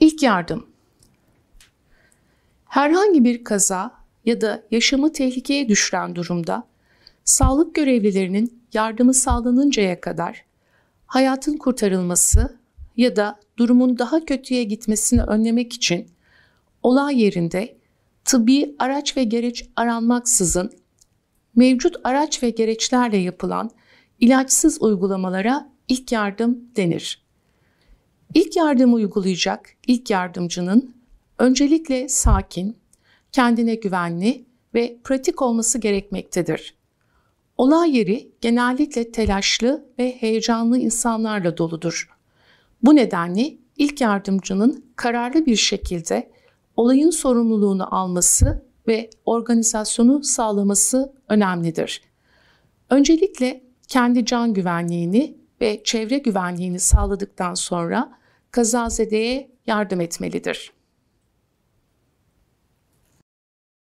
İlk yardım. Herhangi bir kaza ya da yaşamı tehlikeye düşüren durumda sağlık görevlilerinin yardımı sağlanıncaya kadar hayatın kurtarılması ya da durumun daha kötüye gitmesini önlemek için olay yerinde tıbbi araç ve gereç aranmaksızın mevcut araç ve gereçlerle yapılan ilaçsız uygulamalara ilk yardım denir. İlk yardım uygulayacak ilk yardımcının öncelikle sakin, kendine güvenli ve pratik olması gerekmektedir. Olay yeri genellikle telaşlı ve heyecanlı insanlarla doludur. Bu nedenle ilk yardımcının kararlı bir şekilde olayın sorumluluğunu alması ve organizasyonu sağlaması önemlidir. Öncelikle kendi can güvenliğini ve çevre güvenliğini sağladıktan sonra kazazedeye yardım etmelidir.